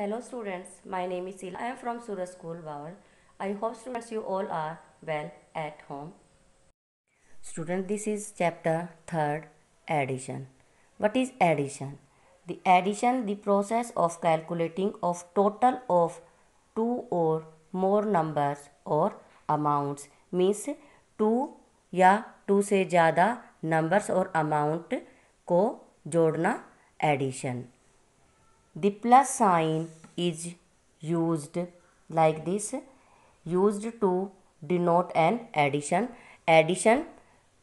Hello students, my name is Sila. I am from Suraj School, Bawal. I hope students you all are well at home. Student, this is chapter 3rd, addition. What is addition? The addition, the process of calculating of total of two or more numbers or amounts means two या two से ज़्यादा numbers और amount को जोड़ना addition the plus sign is use like this use to denote an addition addition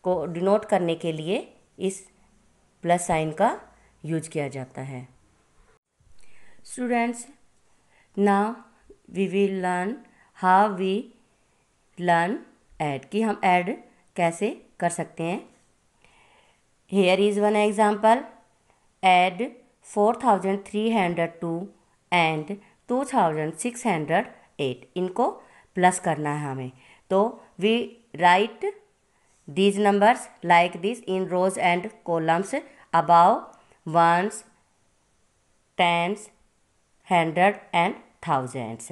को denote करने के लिए इस प्लस साइन का यूज किया जाता है students now we will learn how we learn add कि हम ऐड कैसे कर सकते हैं here is one example add four thousand three hundred two and two thousand six hundred eight इनको प्लस करना है हमें तो we write these numbers like this in rows and columns about ones tens hundreds and thousands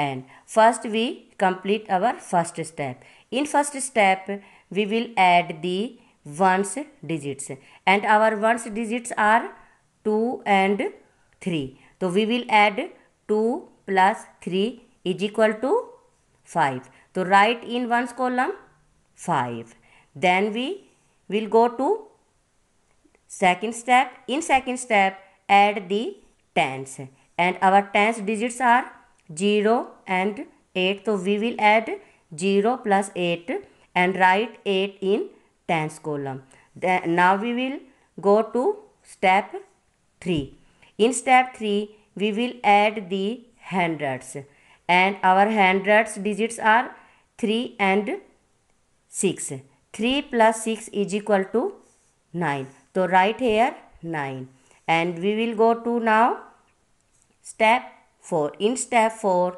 and first we complete our first step in first step we will add the ones digits and our ones digits are two and three So we will add two plus three is equal to five. So write in ones column five. then we will go to second step in second step add the tens and our tens digits are 0 and 8 so we will add 0 plus 8 and write 8 in tens column then now we will go to step 3 in step 3, we will add the hundreds and our hundreds digits are 3 and 6. 3 plus 6 is equal to 9. So write here 9 and we will go to now step 4. In step 4,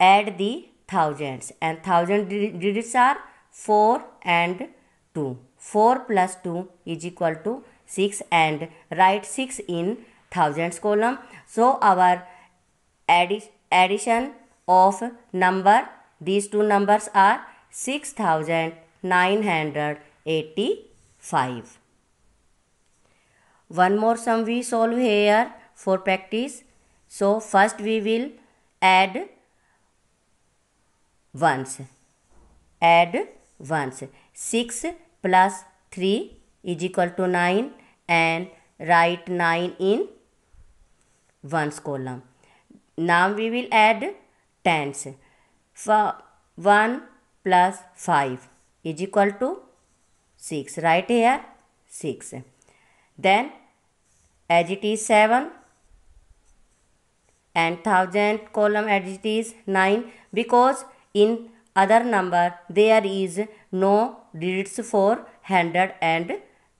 add the thousands and thousand digits are 4 and 2. 4 plus 2 is equal to 6 and write 6 in thousands column. So our addi addition of number these two numbers are 6985. One more sum we solve here for practice. So first we will add ones. Add ones. 6 plus 3 is equal to 9 and write 9 in ones column. Now we will add tens. For 1 plus 5 is equal to 6. Right here 6. Then as it is 7 and 1000 column as it is 9 because in other number there is no digits for hundred and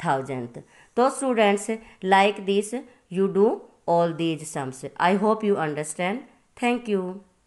thousandth. Those students like this you do all these sums. I hope you understand. Thank you.